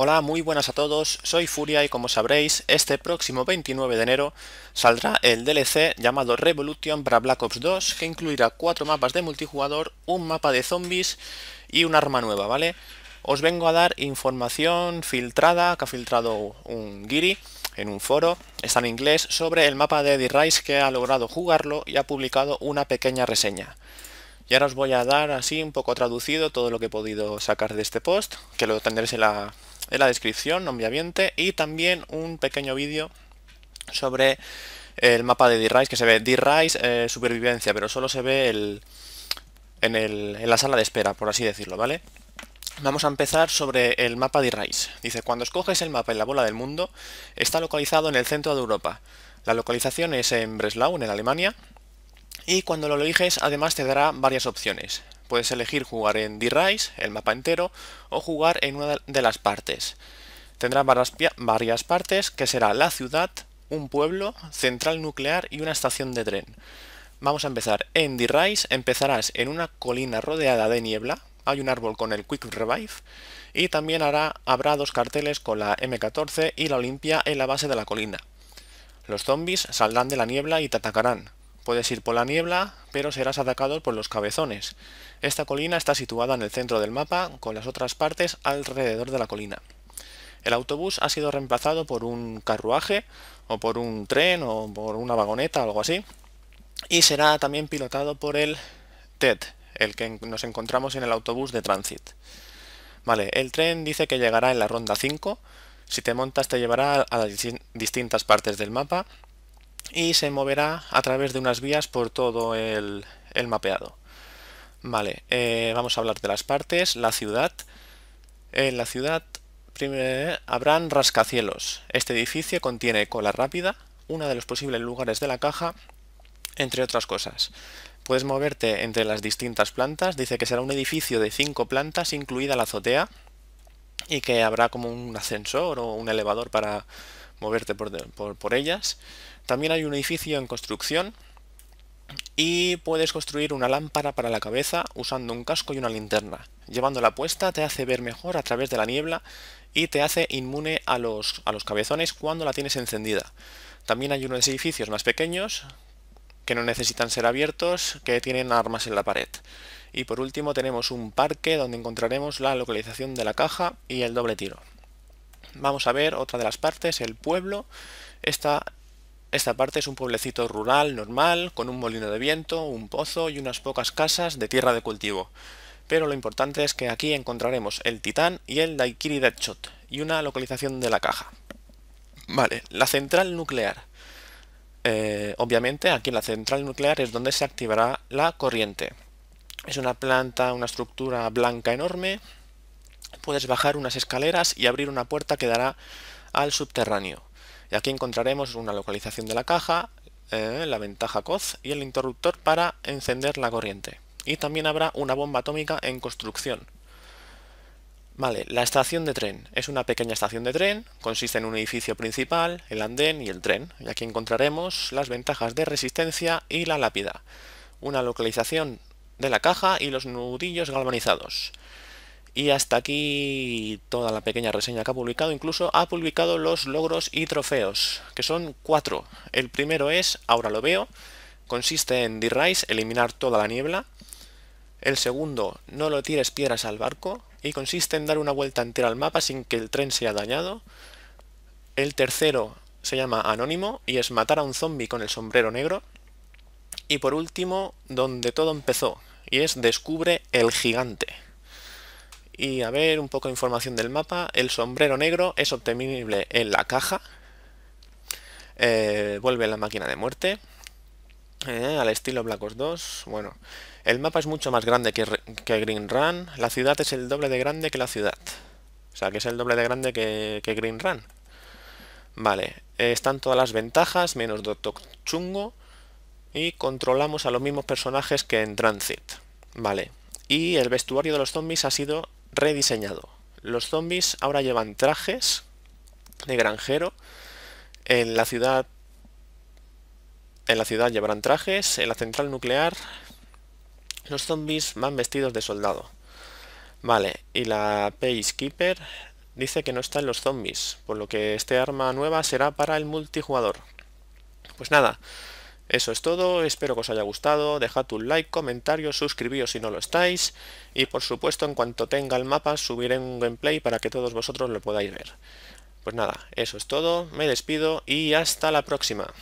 Hola, muy buenas a todos, soy Furia y como sabréis, este próximo 29 de enero saldrá el DLC llamado Revolution para Black Ops 2, que incluirá cuatro mapas de multijugador, un mapa de zombies y un arma nueva, ¿vale? Os vengo a dar información filtrada, que ha filtrado un Giri en un foro, está en inglés, sobre el mapa de Eddie Rice que ha logrado jugarlo y ha publicado una pequeña reseña. Y ahora os voy a dar así un poco traducido todo lo que he podido sacar de este post, que lo tendréis en la en la descripción, nombre ambiente, y también un pequeño vídeo sobre el mapa de D-Rise, que se ve D-Rise eh, supervivencia, pero solo se ve en, la sala de espera, por así decirlo, ¿vale? Vamos a empezar sobre el mapa de Rise. Dice, cuando escoges el mapa en la bola del mundo, está localizado en el centro de Europa. La localización es en Breslau, en Alemania, y cuando lo eliges además te dará varias opciones. Puedes elegir jugar en D-Rise, el mapa entero, o jugar en una de las partes. Tendrá varias partes, que será la ciudad, un pueblo, central nuclear y una estación de tren. Vamos a empezar. En D-Rise empezarás en una colina rodeada de niebla, hay un árbol con el Quick Revive, y también habrá dos carteles con la M14 y la Olimpia en la base de la colina. Los zombies saldrán de la niebla y te atacarán. Puedes ir por la niebla, pero serás atacado por los cabezones. Esta colina está situada en el centro del mapa, con las otras partes alrededor de la colina. El autobús ha sido reemplazado por un carruaje, o por un tren, o por una vagoneta, algo así. Y será también pilotado por el TED, el que nos encontramos en el autobús de Transit. Vale, el tren dice que llegará en la ronda 5. Si te montas te llevará a las distintas partes del mapa y se moverá a través de unas vías por todo el, el mapeado. Vale, eh, vamos a hablar de las partes. La ciudad. En la ciudad habrán rascacielos. Este edificio contiene cola rápida, uno de los posibles lugares de la caja, entre otras cosas. Puedes moverte entre las distintas plantas. Dice que será un edificio de cinco plantas, incluida la azotea, y que habrá como un ascensor o un elevador para moverte por, ellas. También hay un edificio en construcción y puedes construir una lámpara para la cabeza usando un casco y una linterna. Llevándola puesta te hace ver mejor a través de la niebla y te hace inmune a los, a los cabezones cuando la tienes encendida. También hay unos edificios más pequeños que no necesitan ser abiertos, que tienen armas en la pared. Y por último tenemos un parque donde encontraremos la localización de la caja y el doble tiro vamos a ver otra de las partes, el pueblo. Esta, parte es un pueblecito rural normal, con un molino de viento, un pozo y unas pocas casas de tierra de cultivo. Pero lo importante es que aquí encontraremos el Titán y el Daikiri Deadshot, y una localización de la caja. Vale, la central nuclear. Eh, obviamente aquí en la central nuclear es donde se activará la corriente. Es una planta, una estructura blanca enorme, puedes bajar unas escaleras y abrir una puerta que dará al subterráneo. Y aquí encontraremos una localización de la caja, eh, la ventaja COZ y el interruptor para encender la corriente. Y también habrá una bomba atómica en construcción. Vale, la estación de tren. Es una pequeña estación de tren, consiste en un edificio principal, el andén y el tren. Y aquí encontraremos las ventajas de resistencia y la lápida. Una localización de la caja y los nudillos galvanizados. Y hasta aquí toda la pequeña reseña que ha publicado. Incluso ha publicado los logros y trofeos, que son cuatro. El primero es, ahora lo veo, consiste en d eliminar toda la niebla. El segundo, no lo tires piedras al barco. Y consiste en dar una vuelta entera al mapa sin que el tren sea dañado. El tercero se llama Anónimo y es matar a un zombie con el sombrero negro. Y por último, donde todo empezó, y es descubre el gigante. Y a ver, un poco de información del mapa. El sombrero negro es obtenible en la caja. Eh, vuelve la máquina de muerte. Eh, al estilo Black Ops 2. Bueno, el mapa es mucho más grande que, Green Run. La ciudad es el doble de grande que la ciudad. O sea, que es el doble de grande que, Green Run. Vale, eh, están todas las ventajas, menos Doctor Chungo. Y controlamos a los mismos personajes que en Transit. Vale, y el vestuario de los zombies ha sido rediseñado. Los zombies ahora llevan trajes de granjero. En la ciudad. En la ciudad llevarán trajes. En la central nuclear. Los zombies van vestidos de soldado. Vale, y la Pacekeeper dice que no está en los zombies, por lo que este arma nueva será para el multijugador. Pues nada, eso es todo, espero que os haya gustado, dejad un like, comentario, suscribíos si no lo estáis y por supuesto en cuanto tenga el mapa subiré un gameplay para que todos vosotros lo podáis ver. Pues nada, eso es todo, me despido y hasta la próxima.